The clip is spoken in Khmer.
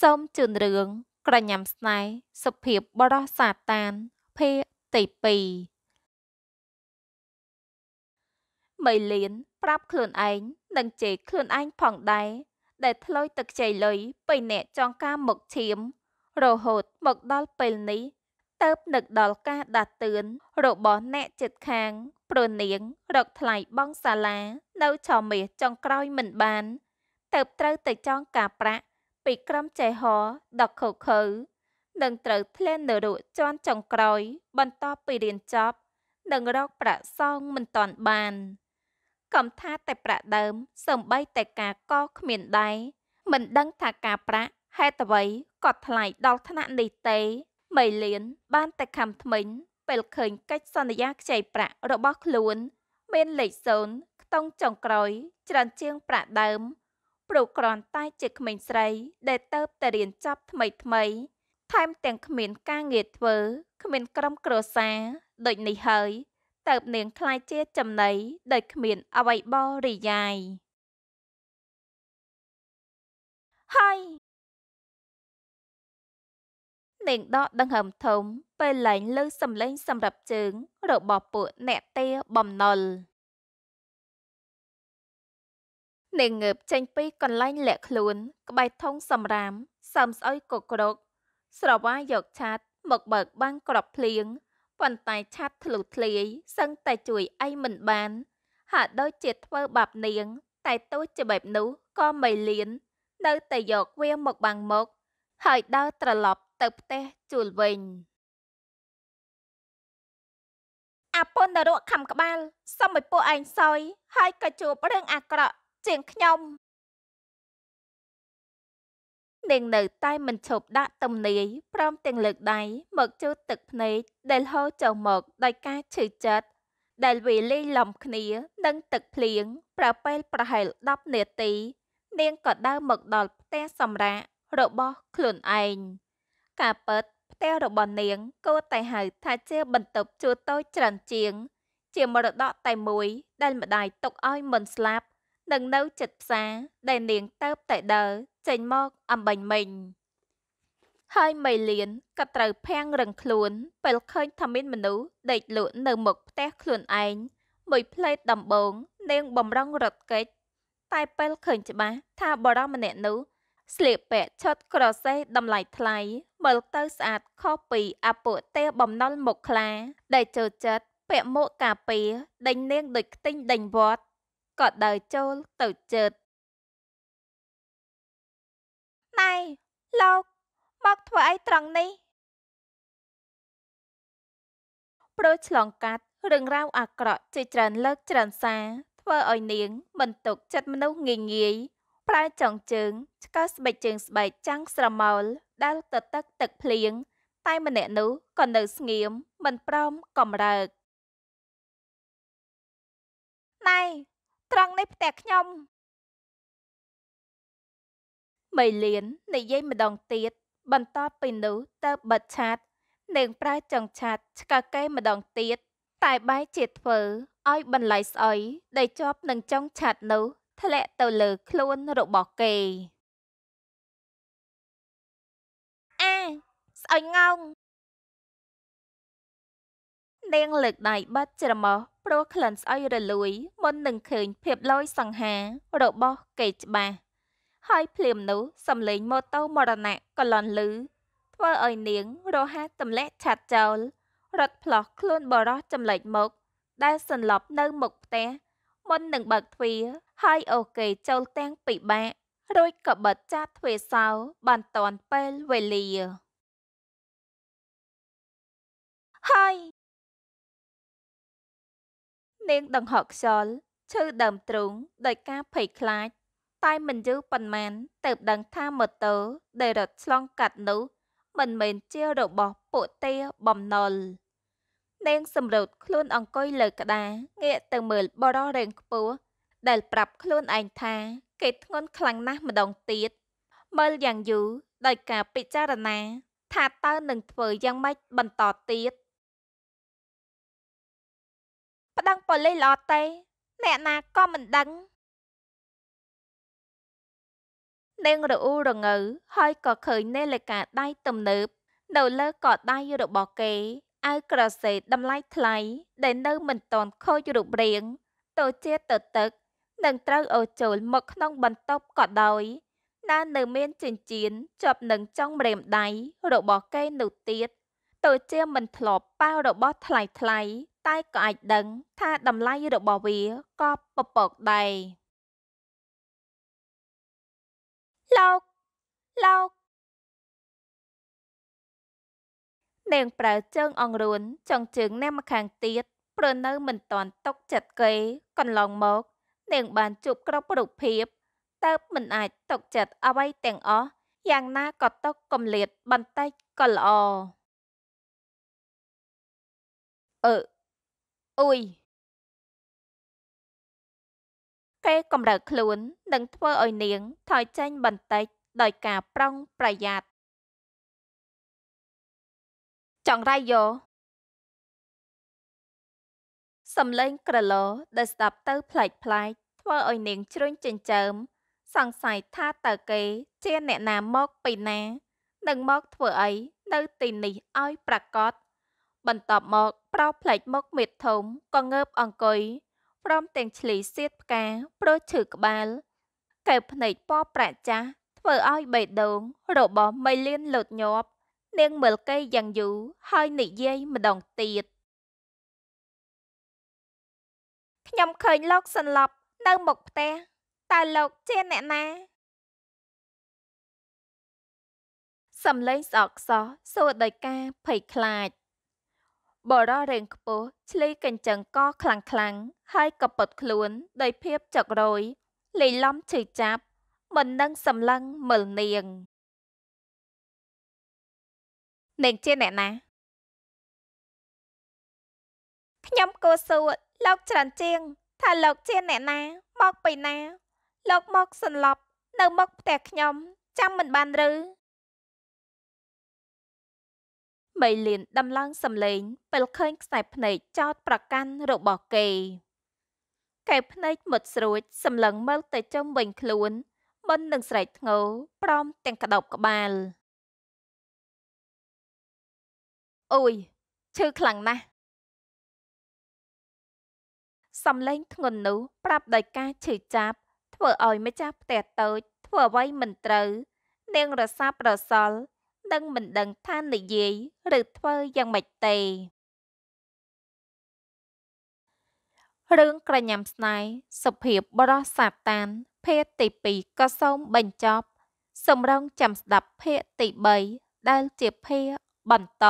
សូមជូនរឿងក្រញ៉ាំស្នេហ៍សុភាពបរោះសាតានភាគទី2មីលៀនប្រាប់ខ្លួនឯងនិងជេរខ្លួនឯងផងដែរដែលធ្លោយទឹកជ័យលុយពីអ្នកចងការមកឈាមរហូតមកដល់ពេលនេះទៅនឹកដល់ការដាស់តឿនរបស់អ្នកចិត្តខាងព្រនាង រកថ្លៃបងសាលានៅឆមាសចុងក្រោយមិនបានទៅត្រូវទៅចងការប្រាក់ពីក្រុមចេហរដ៏ខូខើ នឹងត្រូវធ្លាននៅរួចជាន់ចុងក្រោយ បន្តពីរៀនចប់នឹងរកប្រាក់សងមិនតាន់បាន កំថាតែប្រាក់ដើមសំបីតែការកគ្មានដែរមិនដឹងថាការប្រាក់ហេតុអ្វីក៏ថ្លៃដល់ថ្នាក់នេះទេមីលៀនបាន តែខំថ្មិញពេលឃើញកិច្ចសន្យាខ្ចីប្រាក់របស់ខ្លួន មានលេខ0ខ្ទង់ចុងក្រោយ ច្រើនជាងប្រាក់ដើមព្រោះគ្រាន់តែជាក្មេងស្រីដែលទៅតែរៀនចប់ថ្មីថ្មី ថែមទាំងគ្មានការងារធ្វើគ្មានក្រុមគ្រួសារដូចនេះហើយតើបនាងខ្លាយជាចំណីដោយគ្មានអ្វីបរិយាយហើយនាងដកដង្ហើមធំ ពេលឡើងលើសំឡេងសម្រាប់ជើងរបស់ពួកអ្នកទាបំណុលនាងងើបចេញពីកន្លែងលាក់ខ្លួន ក្បែរធុងសំរាមសើមស្អុយកក្រុកស្រវាយកឆាតមកបើកបាំងក្របភ្លៀងប៉ុន្តែឆាតធ្លុះធ្លាយសឹងតែជួយអីមិនបាន ហាក់ដូចជាធ្វើបាបនាង តែទោះជាបែបនោះក៏មិនលៀននៅតែយកវាមកបាំងមកហើយដើរត្រឡប់ទៅផ្ទះជួលវិញ អពុនរកខំក្បាលសុំឲ្យពួកឯងសយ ហើយក៏ជួបរឿងអាក្រក់ជាងខ្ញុំនាងនៅតែមិនឈប់ដាក់ទំនាយព្រមទាំងលើកដៃមកជូតទឹកភ្នែកដែលហូរចូលមកដោយការឈឺចិត្តដែលវាលាយឡំគ្នានឹងទឹកភ្លៀងប្រពែលប្រហែល10នាទី នាងក៏ដើរមកដល់ផ្ទះសម្រាករបស់ខ្លួនឯងការពិតផ្ទះរបស់នាងគួរតែហៅថាជាបន្ទប់ជួលតូចច្រើនជាង ជាមរតកតែមួយដែលម្ដាយទុកឲ្យមិនស្លាប់និងនៅចិត្តផ្សារដែលនាងតើបតែដើរចេញមកអំបញ្ញមិញហើយមីលៀនក៏ត្រូវភាំងរឹងខ្លួនពេលឃើញថាមានមនុស្សដេកលក់នៅ មុខផ្ទះខ្លួនឯងមួយផ្លេតដំបងនាង បំរុងរត់គេចតែពេលឃើញច្បាស់ថាបរិមម្នាក់នោះស្លៀកពាក់ឈុតក្រសេះតម្លៃថ្លៃមើលទៅស្អាតខុសពីអពុទេបំណុលមុខខ្លា ដែលចូលចិត្តពាក់មួកការពារដេញនាងដូចខ្ទិញដេញវត្តក៏ដើរចូលទៅជិតណៃលោកមកធ្វើអីត្រង់នេះព្រោះឆ្លងកាត់រឿងរ៉ាវអាក្រក់ជាច្រើនលើកច្រើនសាធ្វើឲ្យនាងមិនទុកចិត្តមនុស្សងាយងាយ ប្រែចង់ជើងឆ្កឹះស្បែកជើងស្បែកចាំងស្រមោលដែលទៅទឹកទឹកភ្លៀងតែម្នាក់នោះក៏នៅស្ងៀមមិនព្រមកំរើកណៃត្រង់នេះផ្ទះខ្ញុំមីលៀននិយាយម្ដងទៀតបន្តពីនោះទៅបិទឆាតនាងប្រើចង្ឆាតឆ្កកេម្ដងទៀតតែបែរជាធ្វើឲ្យ បន្លៃស្អុយដែលជាប់នឹងចុងឆាតនោះធ្លាក់ទៅលើ ខ្លួនរបស់គេអាស្អុយងងនាងលើកដៃបិទច្រមុះព្រោះក្លិនស្អុយរលួយមុននឹងឃើញភាពលយសង្ហារបស់កេច្បាស់ហើយភ្លាមនោះសំលេងម៉ូតូមរណៈកលន់លឺធ្វើឲ្យនាងរហ័សទម្លាក់ឆាត់ចោលរត់ផ្លោះខ្លួនបរោះចម្លែកមកដែលសន្លប់នៅមុខផ្ទះមុននឹងបើកទ្វារហើយអូកេចូលទាំងពិបាករួចក៏បិទចាតទ្វារសោបានតាន់ពេលវេលាហើយនាងដង្ហក់ខ្យល់ឈឺដើមទ្រូងដោយការភ័យខ្លាច តែមិនយូរប៉ុន្មានទើបដឹងថាម៉ូតូដែលរត់ឆ្លងកាត់នោះមិនមែនជារបស់ពួកទាបំណុលនាងសម្រូតខ្លួនអង្គុយលើក្តារងាកទៅមើលបរោះរៀងខ្ពស់ដែលប្រាប់ខ្លួនឯងថា គេធ្ងន់ខ្លាំងណាស់ម្ដងទៀតមើលយ៉ាងយូរដោយការពិចារណា ថាតើនឹងធ្វើយ៉ាងម៉េចបន្តទៀតប្តឹងប៉ូលីសល្អទេអ្នកណាក៏មិនដឹងនាងរអ៊ូរងើហើយក៏ឃើញនាឡិកាដៃទំនើបនៅលើកដៃរបស់គេអាវក្រសេតម្លៃថ្លៃ ដែលនៅ មិនទាន់ខូចរូបរាងទៅជាទៅទឹក នឹងត្រូវអូចូលមកក្នុង បន្ទប់ក៏ដោយ ណា នៅមានចិញ្ចៀនជាប់នឹងចុងម្រាមដៃរបស់គេនោះទៀតទៅជាមិនធ្លាប់ប៉ាវរបស់ ថ្លៃថ្លៃតែក៏អាចដឹងថាតម្លៃរបស់វាក៏ពពកដែរលោកលោកនាងប្រើជើង អង្រួន ចង់ជើងអ្នកម្ខាងទៀតព្រោះនៅមិនតាន់ຕົកចិត្តគេកន្លងមកនាង បានជួបគ្រប់រូបភាពតើបមិនអាចຕົកចិត្តអ្វី ទាំងអស់យ៉ាងណាក៏ຕົកកំលៀតបន្តិចក៏ល្អអឺអ៊ុយគេកម្រើកខ្លួននឹងធ្វើឲ្យនាងថយចេញ បន្តិច ដោយការប្រុងប្រយ័ត្នចង្រៃយោសំឡេងក្រឡដែលស្ដាប់ទៅប្លែកប្លែកធ្វើឲ្យនាង ជ្រុញចិញ្ចើមសង្ស័យថាតើគេ ជា អ្នកណាមកពីណា នឹងមក ធ្វើអីនៅ ទីនេះឲ្យ ប្រកាសបន្ទាប់មកប្រុសផ្លេចមកមេធំក៏ងើបអង្គុយព្រមទាំងឆ្លីសៀតផ្កាព្រោះឈឺក្បាលកែវភ្នែកពណ៌ប្រាក់ចាស់ធ្វើឲ្យបេះដូងរបស់មីលៀនលូតញាប់ នាងមើលគេយ៉ាងយូរហើយនិយាយម្ដងទៀតខ្ញុំឃើញលោកសន្លប់នៅមុខផ្ទះតើលោកជាអ្នកណាសំឡេងស្អកខ្សោះសួរដោយការភ័យខ្លាចបរោះរេងខ្ពស់ឆ្លីកញ្ចឹងកខ្លាំងខ្លាំងហើយក៏ពត់ខ្លួនដោយភាពចុករយលេីឡំឈឺចាប់មិននឹងសម្លឹងមើលនាងនាងជាអ្នកណាខ្ញុំគោសួរលោកច្រានជាង ថាលោកជាអ្នកណា មកពីណាលោកមកសន្លប់ នៅមុខផ្ទះខ្ញុំ ចាំមិនបានឬបីលៀនដំឡើងសំឡេងពេលឃើញខ្សែភ្នែកចោតប្រកាន់របស់គេ កែភ្នែកមុតស្រួច សម្លឹងមើលទៅចំវិញខ្លួន មិននឹងស្រែកធ្ងោព្រមទាំងក្តោបក្បាលអូយឈឺខ្លាំងណាស់សំឡេងធ្ងន់នោះប្រាប់ដោយការឈឺចាប់ ធ្វើឲ្យម្ចាស់ផ្ទះតូចធ្វើអ្វីមិនត្រូវ នាងរសាប្រសល់ដឹងមិនដឹងថានិយាយឬធ្វើយ៉ាងម៉េចទេរឿងក្រញ៉ាំស្នេហ៍សុភាពបរោះសាតានភាគទី2ក៏សូមបញ្ចប់សម្រង ចាំស្ដាប់ភាគទី3ដែលជាភាគបន្ត